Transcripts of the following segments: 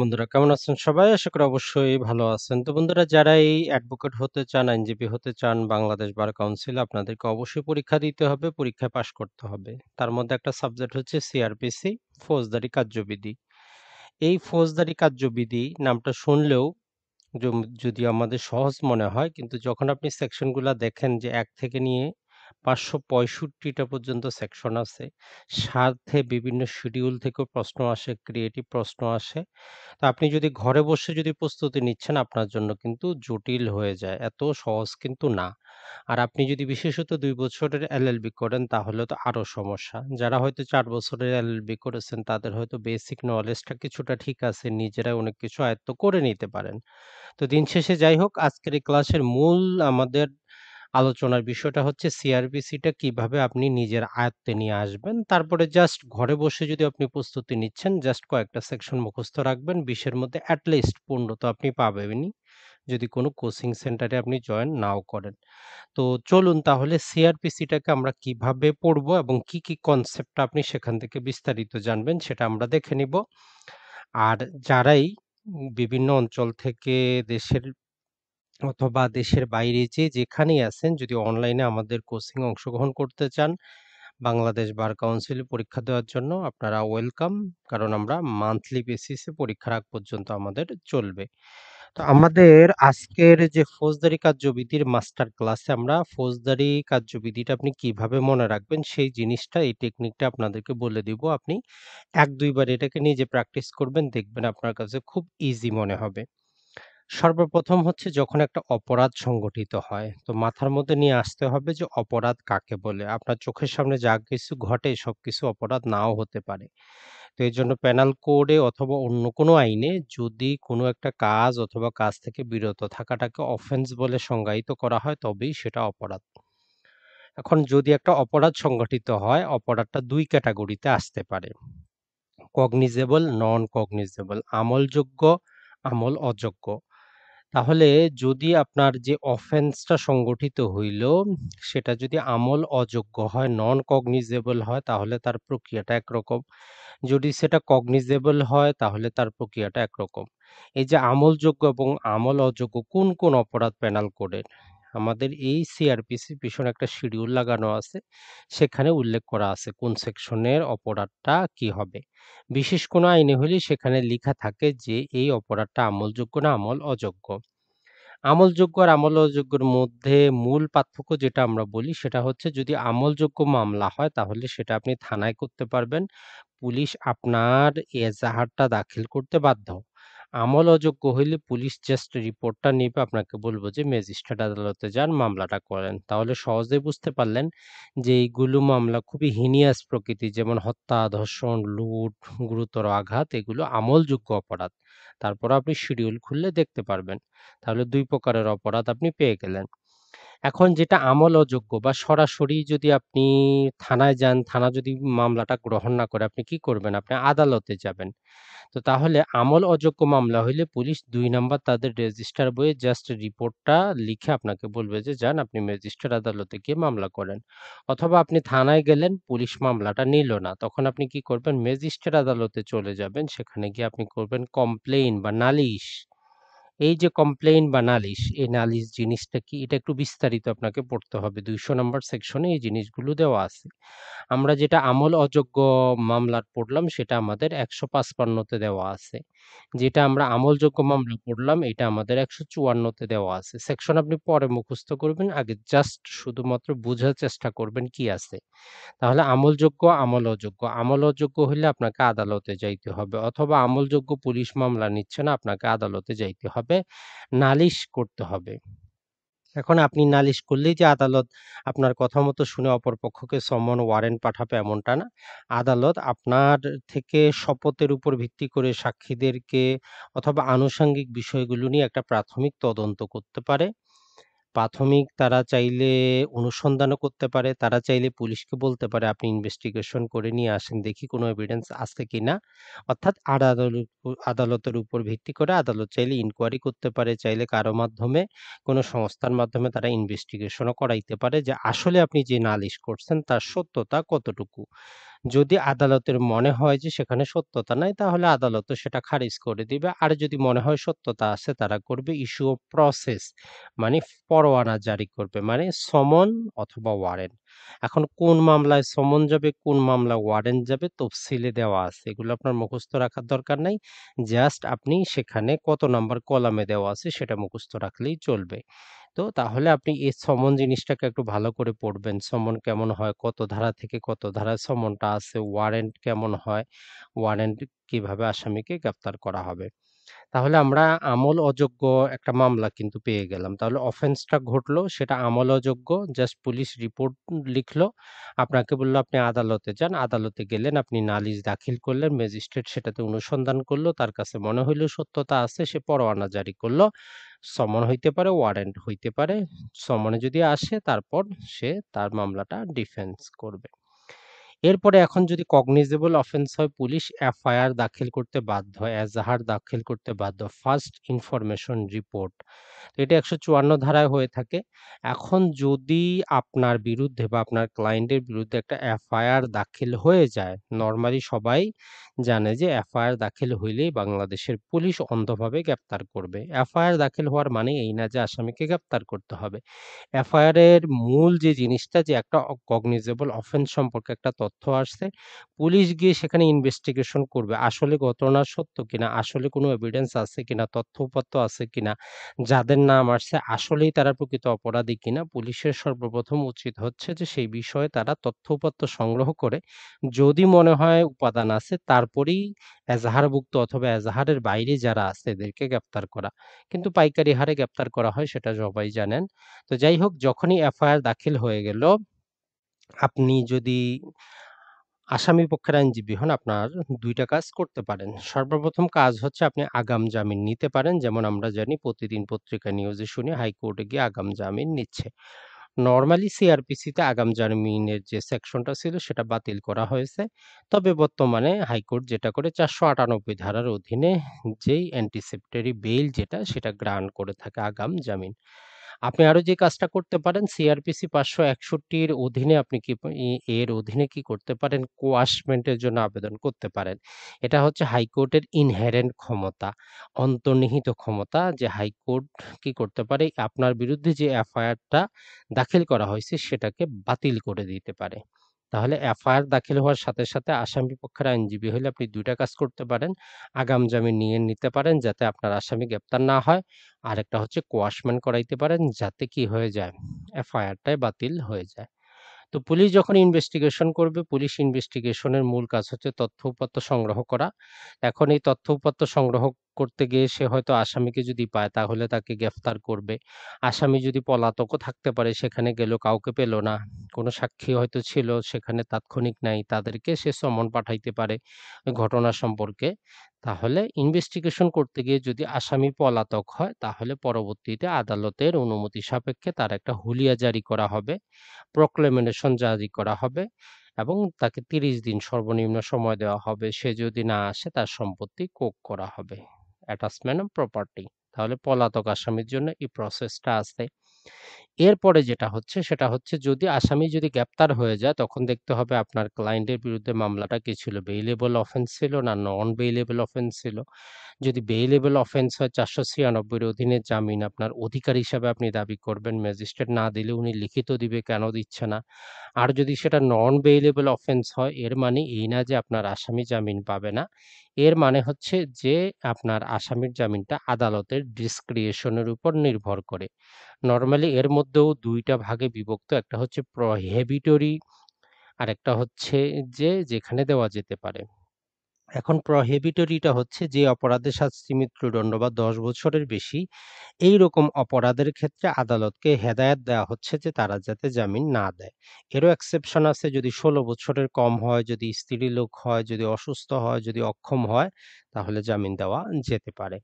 বন্ধুরা কেমন আছেন সবাই আশা করি অবশ্যই ভালো আছেন তো বন্ধুরা যারা এই অ্যাডভোকেট হতে চান আইনজীবী হতে চান বাংলাদেশ বার কাউন্সিল আপনাদেরকে অবশ্যই পরীক্ষা দিতে হবে পরীক্ষায় পাশ করতে হবে তার মধ্যে একটা সাবজেক্ট হচ্ছে সিআরপিসি ফৌজদারি কার্যবিধি এই ফৌজদারি কার্যবিধি নামটা শুনলেও যদি আমাদের সহজ মনে হয় কিন্তু যখন আপনি সেকশনগুলো দেখেন যে এক থেকে নিয়ে পাঁচশো পঁয়ষট্টিটা পর্যন্ত সেকশন আছে সাথে বিভিন্ন শিডিউল থেকেও প্রশ্ন আসে ক্রিয়েটিভ প্রশ্ন আসে তো আপনি যদি ঘরে বসে যদি প্রস্তুতি নিচ্ছেন আপনার জন্য কিন্তু জটিল হয়ে যায় এত সহজ কিন্তু না আর আপনি যদি বিশেষত দুই বছরের এলএলবি করেন তাহলে তো আরও সমস্যা যারা হয়তো চার বছরের এলএলবি করেছেন তাদের হয়তো বেসিক নলেজটা কিছুটা ঠিক আছে নিজেরাই অনেক কিছু আয়ত্ত করে নিতে পারেন তো দিন শেষে যাই হোক আজকের এই ক্লাসের মূল আমাদের আলোচনার বিষয়টা হচ্ছে সিআরবিসিটা কিভাবে আপনি নিজের আয়ত্তে নিয়ে আসবেন। তারপরে জাস্ট ঘরে বসে যদি আপনি প্রস্তুতি নিচ্ছেন, জাস্ট কয়েকটা সেকশন মুখস্থ রাখবেন। বিশের মধ্যে অ্যাটলিস্ট পূর্ণ তো আপনি পাবেনই। যদি কোনো কোচিং সেন্টারে আপনি জয়েন নাও করেন। তো চলুন তাহলে সিআরপিসিটাকে আমরা কিভাবে পড়বো এবং কি, কি কনসেপ্টটা আপনি সেখান থেকে বিস্তারিত জানবেন সেটা আমরা দেখে নিব। আর যারাই বিভিন্ন অঞ্চল থেকে দেশের অথবা দেশের বাইরে যে যেখানেই আছেন যদি অনলাইনে আমাদের কোচিংয়ে অংশগ্রহণ করতে চান বাংলাদেশ বার কাউন্সিল পরীক্ষা দেওয়ার জন্য আপনারা ওয়েলকাম কারণ আমরা মান্থলি বেসিসে পরীক্ষার আগ পর্যন্ত আমাদের চলবে তো আমাদের আজকের যে ফৌজদারি কার্যবিধির মাস্টার ক্লাসে আমরা ফৌজদারি কার্যবিধিটা আপনি কিভাবে মনে রাখবেন সেই জিনিসটা এই টেকনিকটা আপনাদেরকে বলে দিব আপনি এক দুইবার এটাকে নিজে প্র্যাকটিস করবেন দেখবেন আপনার কাছে খুব ইজি মনে হবে সর্বপ্রথম হচ্ছে যখন একটা অপরাধ সংগঠিত হয়, তো মাথার মধ্যে নিয়ে আসতে হবে যে অপরাধ কাকে বলে? আপনার চোখের সামনে যা কিছু ঘটে সব কিছু অপরাধ নাও হতে পারে। তো এই জন্য কোড এ অথবা অন্য কোনো আইনে যদি কোনো একটা কাজ অথবা কাজ থেকে বিরত থাকাটাকে অফেন্স বলে সংজ্ঞায়িত করা হয় তবেই সেটা অপরাধ। এখন যদি একটা অপরাধ সংগঠিত হয়, অপরাধটা দুই ক্যাটাগরিতে আসতে পারে। কগনিজেবল, নন কগনিজেবল, আমলযোগ্য, আমল অযোগ্য। তাহলে যদি আপনার যে অফেন্সটা সংগঠিত হইল, সেটা যদি আমল অযোগ্য হয়, নন কগনিজেবল হয়, তাহলে তার প্রক্রিয়াটা একরকম। যদি সেটা কগনিজেবল হয়, তাহলে তার প্রক্রিয়াটা একরকম। এই যে আমলযোগ্য এবং আমল অযোগ্য কোন, কোন অপরাধ প্যানাল কোডের? আমাদের এই সিআরপিসির পিছনে একটা শিডিউল লাগানো আছে সেখানে উল্লেখ করা আছে কোন সেকশনের অপরাধটা কি হবে বিশেষ কোনো আইনে হলে সেখানে লেখা থাকে যে এই অপরাধটা আমলযোগ্য না আমল অযোগ্য আমলযোগ্য আর আমল অযোগ্যর মধ্যে মূল পার্থক্য যেটা আমরা বলি সেটা হচ্ছে যদি আমলযোগ্য মামলা হয় তাহলে সেটা আপনি থানায় করতে পারবেন পুলিশ আপনার এজাহারটা দাখিল করতে বাধ্য আমল অযোগ্য হইলে পুলিশ জাস্ট রিপোর্টটা নিয়ে আপনাকে বলবো যে ম্যাজিস্ট্রেট আদালতে যান মামলাটা করেন তাহলে সহজে বুঝতে পারলেন যে এইগুলো মামলা খুবই হিনিয়াস প্রকৃতি যেমন হত্যা ধর্ষণ লুট গুরুতর আঘাত এগুলো আমলযোগ্য অপরাধ তারপর আপনি শিডিউল খুললে দেখতে পারবেন তাহলে দুই প্রকারের অপরাধ আপনি পেয়ে গেলেন এখন যেটা আমল অযোগ্য বা সরাসরি যদি আপনি থানায় যান, থানা যদি মামলাটা গ্রহণ না করে আপনি কি করবেন? আপনি আদালতে যাবেন। তো তাহলে আমল অযোগ্য মামলা হইলে পুলিশ দুই নাম্বার তাদের রেজিস্টার বইয়ে জাস্ট রিপোর্টটা লিখে আপনাকে বলবে যে, "যান আপনি ম্যাজিস্ট্রেট আদালতে গিয়ে মামলা করেন।" অথবা আপনি থানায় গেলেন, পুলিশ মামলাটা নিল না। তখন আপনি কি করবেন? ম্যাজিস্ট্রেট আদালতে চলে যাবেন। সেখানে গিয়ে আপনি করবেন কমপ্লেইন বা নালিশ। এই যে কমপ্লেইন বা নালিশ এই নালিশ জিনিসটা কি এটা একটু বিস্তারিত আপনাকে পড়তে হবে দুইশো নম্বর সেকশনে এই জিনিসগুলো দেওয়া আছে আমরা যেটা আমল অযোগ্য মামলার পড়লাম সেটা আমাদের একশো পাঁচপান্নতে দেওয়া আছে যেটা আমরা আমলযোগ্য মামলা করলাম এটা আমাদের একশো চুয়ান্নতে দেওয়া আছে। সেকশন আপনি পরে মুখস্থ করবেন। আগে জাস্ট শুধুমাত্র বুঝার চেষ্টা করবেন কি আছে। তাহলে আমলযোগ্য, আমল অযোগ্য। আমল অযোগ্য হলে আপনাকে আদালতে যাইতে হবে অথবা আমলযোগ্য পুলিশ মামলা নিচ্ছে না আপনাকে আদালতে যাইতে হবে। নালিশ করতে হবে। এখন আপনি নালিশ করলেই যে আদালত আপনার কথা মতো শুনে অপরপক্ষকে সমন ওয়ারেন্ট পাঠাবে এমনটা না আদালত আপনার থেকে শপথের উপর ভিত্তি করে সাক্ষীদেরকে অথবা আনুষঙ্গিক বিষয়গুলো নিয়ে একটা প্রাথমিক তদন্ত করতে পারে প্রাথমিক তারা চাইলে অনুসন্ধানও করতে পারে, তারা চাইলে পুলিশকে বলতে পারে, "আপনি ইনভেস্টিগেশন করে নিয়ে আসেন, দেখি কোনো এভিডেন্স আছে কি না অর্থাৎ আর আদালতের উপর ভিত্তি করে আদালত চাইলে ইনকোয়ারি করতে পারে, চাইলে কারো মাধ্যমে, কোনো সংস্থার মাধ্যমে তারা ইনভেস্টিগেশনও করাইতে পারে যে আসলে আপনি যে নালিশ করছেন তার সত্যতা কতটুকু। যদি আদালতের মনে হয় যে সেখানে সত্যতা নাই তাহলে আদালত সেটা খারিজ করে দিবে আর যদি মনে হয় সত্যতা আছে তারা করবে ইস্যু অফ প্রসেস মানে পরোয়ানা জারি করবে মানে সমন অথবা ওয়ারেন্ট এখন কোন মামলায় সমন যাবে কোন মামলা ওয়ারেন্ট যাবে তফসিলে দেওয়া আছে এগুলো আপনার মুখস্থ রাখার দরকার নাই জাস্ট আপনি সেখানে কত নাম্বার কলামে দেওয়া আছে সেটা মুখস্থ রাখলেই চলবে তো তাহলে আপনি এই সমন জিনিসটাকে একটু ভালো করে পড়বেন। সমন কেমন হয়? কত ধারা থেকে কত ধারায় সমনটা আছে? ওয়ারেন্ট কেমন হয়? ওয়ারেন্ট কিভাবে আসামিকে গ্রেপ্তার করা হবে? তাহলে আমরা আমল অযোগ্য একটা মামলা কিন্তু পেয়ে গেলাম। তাহলে অফেন্সটা ঘটলো সেটা আমল অযোগ্য। জাস্ট পুলিশ রিপোর্ট লিখলো। আপনাকে বললো আপনি আদালতে যান। আদালতে গেলেন, আপনি নালিশ দাখিল করলেন। ম্যাজিস্ট্রেট সেটাতে অনুসন্ধান করলো। তার কাছে মনে হইল সত্যতা আছে, সে পরোয়ানা জারি করলো। সমন হইতে পারে, ওয়ারেন্ট হইতে পারে। সমনে যদি আসে তারপর সে তার মামলাটা ডিফেন্স করবে। এরপরে এখন যদি কগনিজেবল অফেন্স হয় পুলিশ এফআইআর দাখিল করতে বাধ্য এজাহার দাখিল করতে বাধ্য ফার্স্ট ইনফরমেশন রিপোর্ট এটা একশো চুয়ান্ন ধারায় হয়ে থাকে এখন যদি আপনার বিরুদ্ধে বা আপনার ক্লায়েন্টের বিরুদ্ধে একটা এফআইআর দাখিল হয়ে যায় নর্মালি সবাই জানে যে এফআইআর দাখিল হইলেই বাংলাদেশের পুলিশ অন্ধভাবে গ্রেপ্তার করবে এফআইআর দাখিল হওয়ার মানে এই না যে আসামিকে গ্রেপ্তার করতে হবে এফআইআরের মূল যে জিনিসটা যে একটা কগনিজেবল অফেন্স সম্পর্কে একটা তথ্য আসছে পুলিশ গিয়ে সেখানে ইনভেস্টিগেশন করবে আসলে ঘটনা সত্য কিনা আসলে কোনো এভিডেন্স আছে কিনা তথ্য উপাত্ত আছে কিনা যাদের নাম আসছে আসলেই তারা প্রকৃত অপরাধী কিনা পুলিশের সর্বপ্রথম উচিত হচ্ছে যে সেই বিষয়ে তারা তথ্য উপাত্ত সংগ্রহ করে যদি মনে হয় উপাদান আছে তার তারপরেই এজাহারভুক্ত অথবা এজাহারের বাইরে যারা আছে এদেরকে গ্রেপ্তার করা কিন্তু পাইকারি হারে গ্রেপ্তার করা হয় সেটা সবাই জানেন তো যাই হোক যখনই এফআইআর দাখিল হয়ে গেল আপনি যদি আসামি পক্ষের আইনজীবী হন আপনার দুইটা কাজ করতে পারেন সর্বপ্রথম কাজ হচ্ছে আপনি আগাম জামিন নিতে পারেন যেমন আমরা জানি প্রতিদিন পত্রিকা নিউজে শুনি হাইকোর্টে গিয়ে আগাম জামিন নিচ্ছে নর্মালি সিআরপিসিতে আগাম জামিনের যে সেকশনটা ছিল সেটা বাতিল করা হয়েছে তবে বর্তমানে হাইকোর্ট যেটা করে চারশো আটানব্বই ধারার অধীনে যেই অ্যান্টিসেপ্টারি বেইল যেটা সেটা গ্রান্ট করে থাকে আগাম জামিন আপনি আরও যে কাজটা করতে পারেন সিআরপিসি পাঁচশো একষট্টির অধীনে আপনি কি এর অধীনে কি করতে পারেন কোয়াশমেন্টের জন্য আবেদন করতে পারেন এটা হচ্ছে হাইকোর্টের ইনহেরেন্ট ক্ষমতা অন্তর্নিহিত ক্ষমতা যে হাইকোর্ট কি করতে পারে আপনার বিরুদ্ধে যে এফআইআরটা দাখিল করা হয়েছে সেটাকে বাতিল করে দিতে পারে তাহলে এফআইআর দাখিল হওয়ার সাথে সাথে আসামি পক্ষের আইনজীবী হলে আপনি দুইটা কাজ করতে পারেন আগাম জামিন নিয়ে নিতে পারেন যাতে আপনার আসামি গ্রেপ্তার না হয় আরেকটা হচ্ছে কোয়াশম্যান করাইতে পারেন যাতে কি হয়ে যায় এফআইআরটাই বাতিল হয়ে যায় তো পুলিশ যখন ইনভেস্টিগেশন করবে পুলিশ ইনভেস্টিগেশনের মূল কাজ হচ্ছে তথ্য উপাত্ত সংগ্রহ করা এখন এই তথ্য উপাত্ত সংগ্রহ করতে গিয়ে সে হয়তো আসামিকে যদি পায় তাহলে তাকে গ্রেফতার করবে আসামি যদি পলাতকও থাকতে পারে সেখানে গেল কাউকে পেল না কোনো সাক্ষী হয়তো ছিল সেখানে তাৎক্ষণিক নাই তাদেরকে সে সমন পাঠাইতে পারে ঘটনা সম্পর্কে তাহলে ইনভেস্টিগেশন করতে গিয়ে যদি আসামি পলাতক হয় তাহলে পরবর্তীতে আদালতের অনুমতি সাপেক্ষে তার একটা হুলিয়া জারি করা হবে প্রক্লেমিনেশন জারি করা হবে এবং তাকে তিরিশ দিন সর্বনিম্ন সময় দেওয়া হবে সে যদি না আসে তার সম্পত্তি কোক করা হবে অ্যাটাচমেন্ট প্রপার্টি তাহলে পলাতক আসামির জন্য এই প্রসেসটা আছে এরপরে যেটা হচ্ছে সেটা হচ্ছে যদি আসামি যদি গ্রেপ্তার হয়ে যায় তখন দেখতে হবে আপনার ক্লায়েন্টের বিরুদ্ধে মামলাটা কি ছিল বেইলেবল অফেন্স ছিল না নন বেইলেবল অফেন্স ছিল যদি বেইলেবল অফেন্স হয় চারশো ছিয়ানব্বইয়ের অধীনে জামিন আপনার অধিকার হিসাবে আপনি দাবি করবেন ম্যাজিস্ট্রেট না দিলে উনি লিখিত দিবে কেন দিচ্ছে না আর যদি সেটা নন বেইলেবল অফেন্স হয় এর মানে এই না যে আপনার আসামি জামিন পাবে না এর মানে হচ্ছে যে আপনার আসামির জামিনটা আদালতের ডিসক্রিয়েশনের উপর নির্ভর করে নর্মালি এর মধ্যেও দুইটা ভাগে বিভক্ত একটা হচ্ছে প্রহেবিটরি আর একটা হচ্ছে যে যেখানে দেওয়া যেতে পারে এখন প্রহেবিটরিটা হচ্ছে যে অপরাধের শাস্তি মৃত্যুদণ্ড বা দশ বছরের বেশি এই রকম অপরাধের ক্ষেত্রে আদালতকে হেদায়ত দেওয়া হচ্ছে যে তারা যাতে জামিন না দেয় এরও এক্সেপশন আছে যদি ষোলো বছরের কম হয় যদি স্ত্রী লোক হয় যদি অসুস্থ হয় যদি অক্ষম হয় তাহলে জামিন দেওয়া যেতে পারে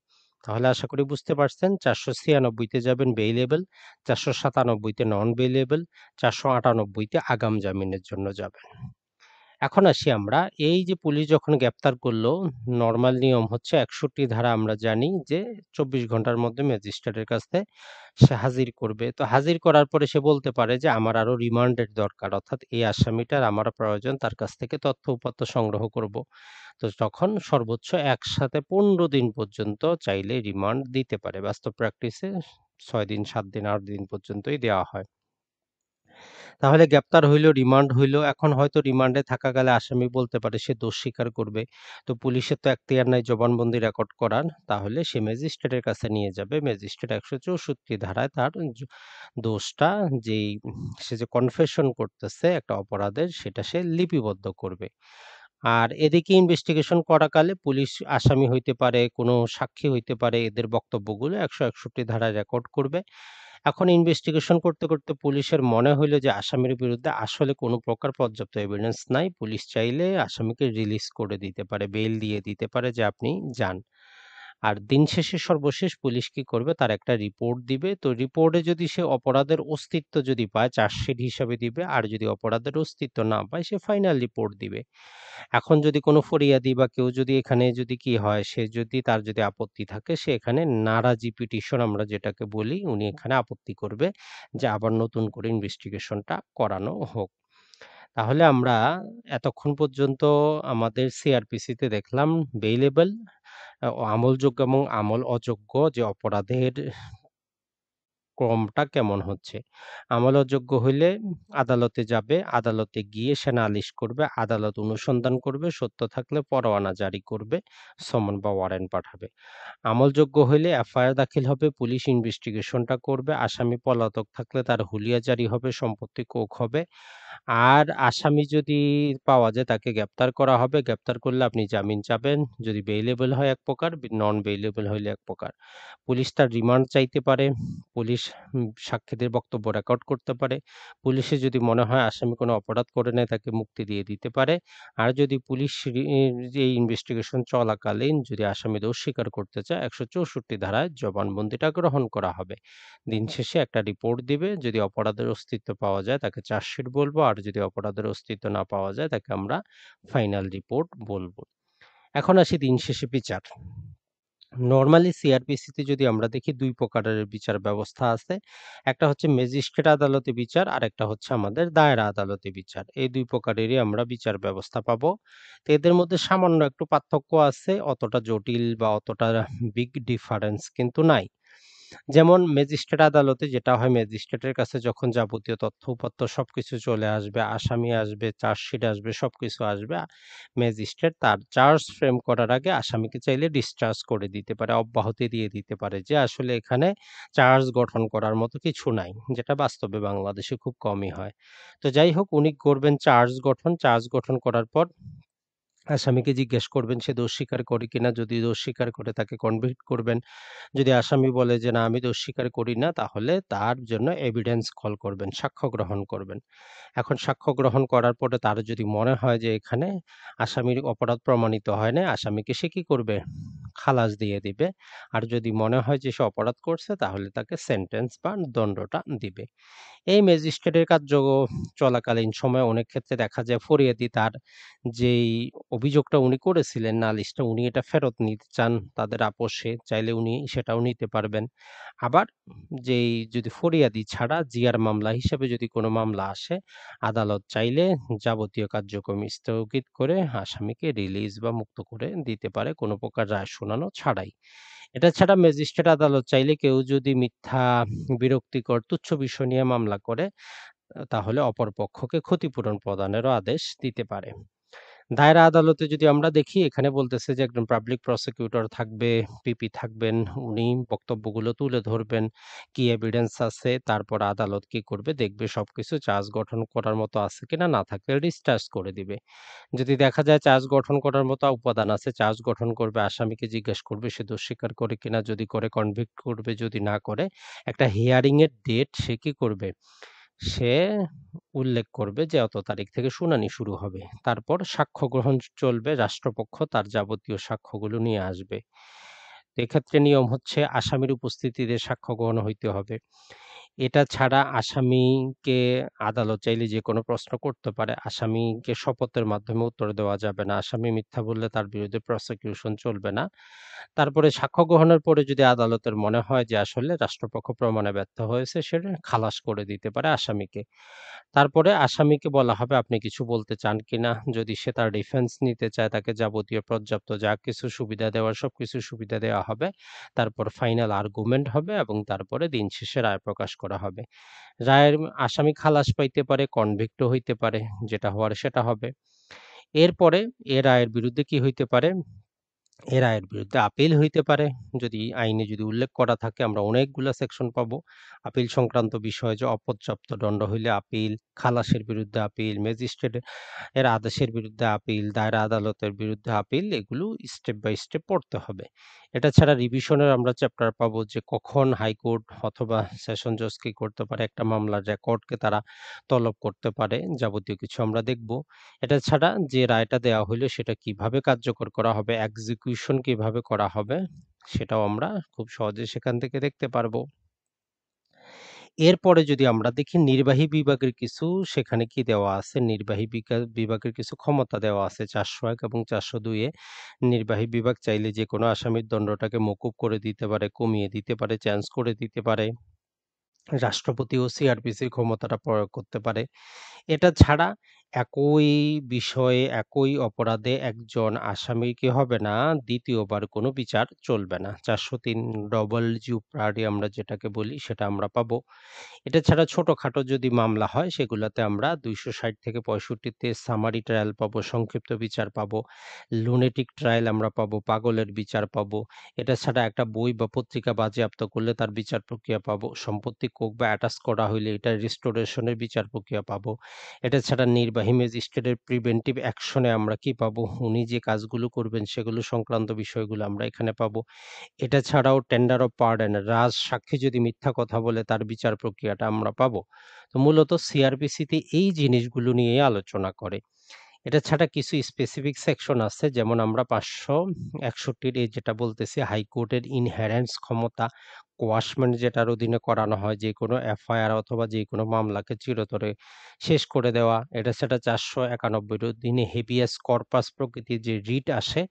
তাহলে আশা করি বুঝতে পারছেন চারশো ছিয়ানব্বইতে যাবেন বেইলেবেল চারশো সাতানব্বইতে নন বেইলেবেল চারশো আটানব্বইতে আগাম জামিনের জন্য যাবেন এখন আসি আমরা এই যে পুলিশ যখন গ্রেপ্তার করলো নর্মাল নিয়ম হচ্ছে একষট্টি ধারা আমরা জানি যে চব্বিশ ঘন্টার মধ্যে ম্যাজিস্ট্রেটের কাছে সে হাজির করবে তো হাজির করার পরে সে বলতে পারে যে আমার আরও রিমান্ডের দরকার অর্থাৎ এই আসামিটার আমার প্রয়োজন তার কাছ থেকে তথ্য উপাত্ত সংগ্রহ করব তো তখন সর্বোচ্চ একসাথে পনেরো দিন পর্যন্ত চাইলে রিমান্ড দিতে পারে বাস্তব প্র্যাকটিসে ছয় দিন সাত দিন আট দিন পর্যন্তই দেওয়া হয় তাহলে গ্রেপ্তার হইল রিমান্ড হইল এখন হয়তো রিমান্ডে থাকাকালে আসামি বলতে পারে সে দোষ স্বীকার করবে তো পুলিশের তো একটিয়ার নাই জবানবন্দি রেকর্ড করার তাহলে সে ম্যাজিস্ট্রেটের কাছে নিয়ে যাবে ম্যাজিস্ট্রেট একশো চৌষট্টি ধারায় তার দোষটা যেই সে যে কনফেশন করতেছে একটা অপরাধের সেটা সে লিপিবদ্ধ করবে আর এদিকে ইনভেস্টিগেশন করাকালে পুলিশ আসামি হইতে পারে কোনো সাক্ষী হইতে পারে এদের বক্তব্যগুলো একশো একষট্টি ধারায় রেকর্ড করবে এখন ইনভেস্টিগেশন করতে করতে পুলিশের মনে হইলো যে আসামির বিরুদ্ধে আসলে কোনো প্রকার পর্যাপ্ত এভিডেন্স নাই পুলিশ চাইলে আসামিকে রিলিজ করে দিতে পারে বেল দিয়ে দিতে পারে যে আপনি যান আর দিন শেষে সর্বশেষ পুলিশ কি করবে তার একটা রিপোর্ট দিবে তো রিপোর্টে যদি সে অপরাধের অস্তিত্ব যদি পায় চার্জশিট হিসাবে দিবে আর যদি অপরাধের অস্তিত্ব না পায় সে ফাইনাল রিপোর্ট দিবে এখন যদি কোনো ফরিয়াদি বা কেউ যদি এখানে যদি কি হয় সে যদি তার যদি আপত্তি থাকে সে এখানে নারাজি পিটিশন আমরা যেটাকে বলি উনি এখানে আপত্তি করবে যে আবার নতুন করে ইনভেস্টিগেশনটা করানো হোক তাহলে আমরা এতক্ষণ পর্যন্ত আমাদের সিআরপিসিতে দেখলাম বেইলেবল আমলযোগ্য এবং আমল অযোগ্য যে অপরাধের ক্রমটা কেমন হচ্ছে আমল অযোগ্য হইলে আদালতে যাবে আদালতে গিয়ে সে নালিশ করবে আদালত অনুসন্ধান করবে সত্য থাকলে পরোয়ানা জারি করবে সমন বা ওয়ারেন্ট পাঠাবে আমলযোগ্য হইলে এফআইআর দাখিল হবে পুলিশ ইনভেস্টিগেশনটা করবে আসামি পলাতক থাকলে তার হুলিয়া জারি হবে সম্পত্তি কোক হবে আর আসামি যদি পাওয়া যায় তাকে গ্রেপ্তার করা হবে গ্রেপ্তার করলে আপনি জামিন চাবেন যদি বেইলেবল হয় এক প্রকার নন বেইলেবল হইলে এক প্রকার পুলিশ তার রিমান্ড চাইতে পারে পুলিশ সাক্ষীদের বক্তব্য রেকর্ড করতে পারে পুলিশে যদি মনে হয় আসামি কোনো অপরাধ করে নেয় তাকে মুক্তি দিয়ে দিতে পারে আর যদি পুলিশ এই ইনভেস্টিগেশন চলাকালীন যদি আসামি দোষ স্বীকার করতে চায় একশো চৌষট্টি ধারায় জবানবন্দিটা গ্রহণ করা হবে দিন শেষে একটা রিপোর্ট দিবে যদি অপরাধের অস্তিত্ব পাওয়া যায় তাকে চার্জশিট বলবো আর যদি অপরাধের অস্তিত্ব না পাওয়া যায় তাকে আমরা ফাইনাল রিপোর্ট বলবো এখন আসি দিন শেষে বিচার নর্মালি সিআরপিসিতে যদি আমরা দেখি দুই প্রকারের বিচার ব্যবস্থা আছে একটা হচ্ছে ম্যাজিস্ট্রেট আদালতে বিচার আর একটা হচ্ছে আমাদের দায়রা আদালতে বিচার এই দুই প্রকারেরই আমরা বিচার ব্যবস্থা পাবো তো এদের মধ্যে সামান্য একটু পার্থক্য আছে অতটা জটিল বা অতটা বিগ ডিফারেন্স কিন্তু নাই যেমন ম্যাজিস্ট্রেট আদালতে যেটা হয় ম্যাজিস্ট্রেটের কাছে যখন যাবতীয় তথ্য উপাত্ত সব কিছু চলে আসবে আসামি আসবে চার্জশিট আসবে সব কিছু আসবে ম্যাজিস্ট্রেট তার চার্জ ফ্রেম করার আগে আসামিকে চাইলে ডিসচার্জ করে দিতে পারে অব্যাহতি দিয়ে দিতে পারে যে আসলে এখানে চার্জ গঠন করার মতো কিছু নাই যেটা বাস্তবে বাংলাদেশে খুব কমই হয় তো যাই হোক উনি করবেন চার্জ গঠন চার্জ গঠন করার পর আসামিকে জিজ্ঞেস করবেন সে দোষ স্বীকার করে কিনা যদি দোষ স্বীকার করে তাকে কনভিক্ট করবেন যদি আসামি বলে যে না আমি দোষ স্বীকার করি না তাহলে তার জন্য এভিডেন্স কল করবেন সাক্ষ্য গ্রহণ করবেন এখন সাক্ষ্য গ্রহণ করার পরে তার যদি মনে হয় যে এখানে আসামির অপরাধ প্রমাণিত হয় না আসামিকে সে কী করবে খালাস দিয়ে দিবে আর যদি মনে হয় যে সে অপরাধ করছে তাহলে তাকে সেন্টেন্স বা দণ্ডটা দিবে এই ম্যাজিস্ট্রেটের কার্য চলাকালীন সময় অনেক ক্ষেত্রে দেখা যায় ফরিয়াদি তার যেই অভিযোগটা উনি করেছিলেন নালিশটা উনি এটা ফেরত নিতে চান তাদের আপোষে চাইলে উনি সেটাও নিতে পারবেন আবার যেই যদি ফরিয়াদি ছাড়া জিয়ার মামলা হিসেবে যদি কোনো মামলা আসে আদালত চাইলে যাবতীয় কার্যক্রম স্থগিত করে আসামিকে রিলিজ বা মুক্ত করে দিতে পারে কোনো প্রকার রায় শোনানো ছাড়াই এটা ছাড়া ম্যাজিস্ট্রেট আদালত চাইলে কেউ যদি মিথ্যা বিরক্তিকর তুচ্ছ বিষয় নিয়ে মামলা করে তাহলে অপর পক্ষকে ক্ষতিপূরণ প্রদানেরও আদেশ দিতে পারে দায়রা আদালতে যদি আমরা দেখি এখানে বলতেছে যে একজন পাবলিক প্রসিকিউটর থাকবে পিপি থাকবেন উনি বক্তব্যগুলো তুলে ধরবেন কি এভিডেন্স আছে তারপর আদালত কি করবে দেখবে সবকিছু চার্জ গঠন করার মতো আছে কিনা না থাকলে ডিসচার্জ করে দিবে যদি দেখা যায় চার্জ গঠন করার মতো উপাদান আছে চার্জ গঠন করবে আসামিকে জিজ্ঞেস করবে সে দুঃস্বীকার করে কিনা যদি করে কনভিক্ট করবে যদি না করে একটা হিয়ারিংয়ের ডেট সে কি করবে সে উল্লেখ করবে যে অত তারিখ থেকে শুনানি শুরু হবে তারপর সাক্ষ্য গ্রহণ চলবে রাষ্ট্রপক্ষ তার যাবতীয় সাক্ষ্যগুলো নিয়ে আসবে এক্ষেত্রে নিয়ম হচ্ছে আসামির উপস্থিতিতে সাক্ষ্য গ্রহণ হইতে হবে এটা ছাড়া আসামিকে আদালত চাইলে যে কোনো প্রশ্ন করতে পারে। আসামিকে শপথের মাধ্যমে উত্তর দেওয়া যাবে না। আসামি মিথ্যা বললে তার বিরুদ্ধে প্রসিকিউশন চলবে না। তারপরে সাক্ষ্য গ্রহণের পরে যদি আদালতের মনে হয় যে আসলে রাষ্ট্রপক্ষ প্রমাণে ব্যর্থ হয়েছে সেটা খালাস করে দিতে পারে আসামিকে। তারপরে আসামিকে বলা হবে আপনি কিছু বলতে চান কিনা? যদি সে তার ডিফেন্স নিতে চায় তাকে যাবতীয় পর্যাপ্ত যা কিছু সুবিধা দেওয়ার সবকিছু সুবিধা দেওয়া হবে। তারপর ফাইনাল আর্গুমেন্ট হবে এবং তারপরে দিন শেষে রায় প্রকাশ করা হবে রায়ের আসামি খালাস পাইতে পারে কনভিক্ট হইতে পারে যেটা হওয়ার সেটা হবে এরপরে এ রায়ের বিরুদ্ধে কি হইতে পারে এ রায়ের বিরুদ্ধে আপিল হইতে পারে যদি আইনে যদি উল্লেখ করা থাকে আমরা অনেকগুলো সেকশন পাব আপিল সংক্রান্ত বিষয়ে যে অপর্যাপ্ত দণ্ড হইলে আপিল খালাসের বিরুদ্ধে আপিল ম্যাজিস্ট্রেট এর আদেশের বিরুদ্ধে আপিল দায়রা আদালতের বিরুদ্ধে আপিল এগুলো স্টেপ বাই স্টেপ পড়তে হবে এটা ছাড়া রিভিশনের আমরা চ্যাপ্টার পাবো যে কখন হাইকোর্ট অথবা সেশন জজ কি করতে পারে একটা মামলার রেকর্ডকে তারা তলব করতে পারে যাবতীয় কিছু আমরা দেখব এটা ছাড়া যে রায়টা দেওয়া হইলো সেটা কিভাবে কার্যকর করা হবে এক্সিকিউশন কিভাবে করা হবে সেটাও আমরা খুব সহজে সেখান থেকে দেখতে পারবো এরপরে যদি আমরা দেখি নির্বাহী বিভাগের কিছু সেখানে কি দেওয়া আছে নির্বাহী বিভাগের কিছু ক্ষমতা দেওয়া আছে চারশো এক এবং চারশো দুইয়ে নির্বাহী বিভাগ চাইলে যে কোনো আসামির দণ্ডটাকে মকুব করে দিতে পারে কমিয়ে দিতে পারে চেঞ্জ করে দিতে পারে রাষ্ট্রপতি ও সিআরপিসির ক্ষমতাটা প্রয়োগ করতে পারে এটা ছাড়া একই বিষয়ে একই অপরাধে একজন আসামি কি হবে না দ্বিতীয়বার কোনো বিচার চলবে না চারশো তিন ডবল জিউপ্রারি আমরা যেটাকে বলি সেটা আমরা পাবো এটা ছাড়া ছোটোখাটো যদি মামলা হয় সেগুলোতে আমরা দুইশো ষাট থেকে পঁয়ষট্টিতে সামারি ট্রায়াল পাবো সংক্ষিপ্ত বিচার পাবো লুনেটিক ট্রায়াল আমরা পাবো পাগলের বিচার পাবো এটা ছাড়া একটা বই বা পত্রিকা বাজেয়াপ্ত করলে তার বিচার প্রক্রিয়া পাবো সম্পত্তি কোক বা অ্যাটাচ করা হইলে এটা রিস্টোরেশনের বিচার প্রক্রিয়া পাবো এটা ছাড়া নির্বাহী ম্যাজিস্ট্রেটের প্রিভেন্টিভ অ্যাকশনে আমরা কি পাবো উনি যে কাজগুলো করবেন সেগুলো সংক্রান্ত বিষয়গুলো আমরা এখানে পাবো এটা ছাড়াও টেন্ডার অফ পার্ডেন রাজ সাক্ষী যদি মিথ্যা কথা বলে তার বিচার প্রক্রিয়াটা আমরা পাবো তো মূলত সিআরপিসিতে এই জিনিসগুলো নিয়ে আলোচনা করে এটা ছাড়া কিছু স্পেসিফিক সেকশন আছে যেমন আমরা পাঁচশো একষট্টির এই যেটা বলতেছি হাইকোর্টের ইনহেরেন্স ক্ষমতা কোয়াশমেন্ট মানে যেটার অধীনে করানো হয় যে কোনো এফআইআর অথবা যে কোনো মামলাকে চিরতরে শেষ করে দেওয়া এটা সেটা চারশো একানব্বইয়ের অধীনে হেভিয়াস কর্পাস প্রকৃতির যে রিট আসে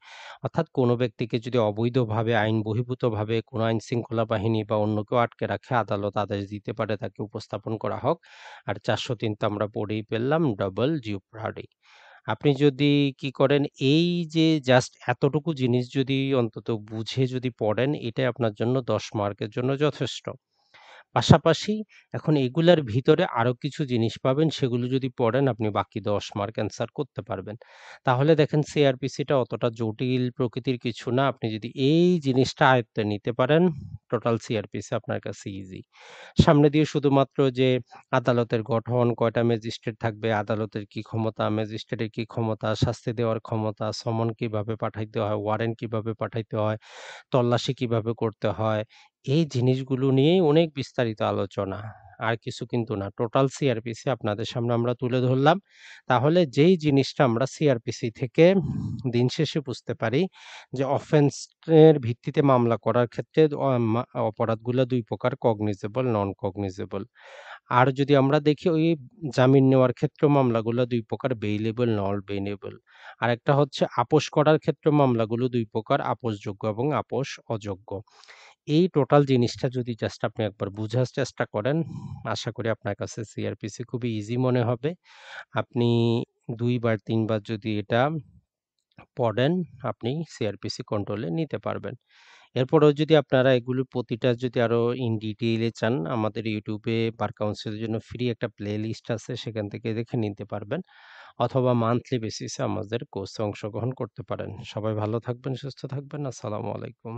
অর্থাৎ কোনো ব্যক্তিকে যদি অবৈধভাবে আইন বহির্ভূতভাবে কোনো আইন শৃঙ্খলা বাহিনী বা অন্য কেউ আটকে রাখে আদালত আদেশ দিতে পারে তাকে উপস্থাপন করা হোক আর চারশো তিনটা তো আমরা পড়েই পেলাম ডাবল জিওপ্রাডি আপনি যদি কি করেন, এই যে জাস্ট এতটুকু জিনিস যদি অন্তত বুঝে যদি পড়েন, এটাই আপনার জন্য ১০ মার্কের জন্য যথেষ্ট। পাশাপাশি এখন এগুলার ভিতরে আরও কিছু জিনিস পাবেন সেগুলো যদি পড়েন আপনি বাকি দশ মার্ক অ্যান্সার করতে পারবেন তাহলে দেখেন সিআরপিসিটা অতটা জটিল প্রকৃতির কিছু না আপনি যদি এই জিনিসটা আয়ত্তে নিতে পারেন টোটাল সিআরপিসি আপনার কাছে ইজি সামনে দিয়ে শুধুমাত্র যে আদালতের গঠন কয়টা ম্যাজিস্ট্রেট থাকবে আদালতের কি ক্ষমতা ম্যাজিস্ট্রেটের কি ক্ষমতা শাস্তি দেওয়ার ক্ষমতা সমন কিভাবে পাঠাইতে হয় ওয়ারেন্ট কিভাবে পাঠাইতে হয় তল্লাশি কিভাবে করতে হয় এই জিনিসগুলো নিয়েই অনেক বিস্তারিত আলোচনা। আর কিছু কিন্তু না। টোটাল সিআরপিসি আপনাদের সামনে আমরা তুলে ধরলাম। তাহলে যেই জিনিসটা আমরা সিআরপিসি থেকে দিন শেষে বুঝতে পারি যে অফেন্সের ভিত্তিতে মামলা করার ক্ষেত্রে অপরাধগুলো মা প্রকার কগনিজেবল নন কগনিজেবল আর যদি আমরা দেখি ওই জামিন নেওয়ার ক্ষেত্রে মামলাগুলো দুই প্রকার বেইলেবল, নন বেইলেবল। একটা হচ্ছে আপোষ করার ক্ষেত্রে মামলাগুলো দুই প্রকার আপোষযোগ্য এবং আপোস অযোগ্য। এই টোটাল জিনিসটা যদি জাস্ট আপনি একবার বোঝার চেষ্টা করেন আশা করি আপনার কাছে সিআরপিসি খুবই ইজি মনে হবে আপনি দুইবার তিনবার যদি এটা পড়েন আপনি সিআরপিসি কন্ট্রোলে নিতে পারবেন এরপরেও যদি আপনারা এগুলোর প্রতিটা যদি আরও ইন ডিটেইলে চান আমাদের ইউটিউবে বার কাউন্সিলের জন্য ফ্রি একটা প্লে লিস্ট আছে সেখান থেকে দেখে নিতে পারবেন অথবা মান্থলি বেসিসে আমাদের কোর্সে অংশগ্রহণ করতে পারেন সবাই ভালো থাকবেন সুস্থ থাকবেন আসসালামু আলাইকুম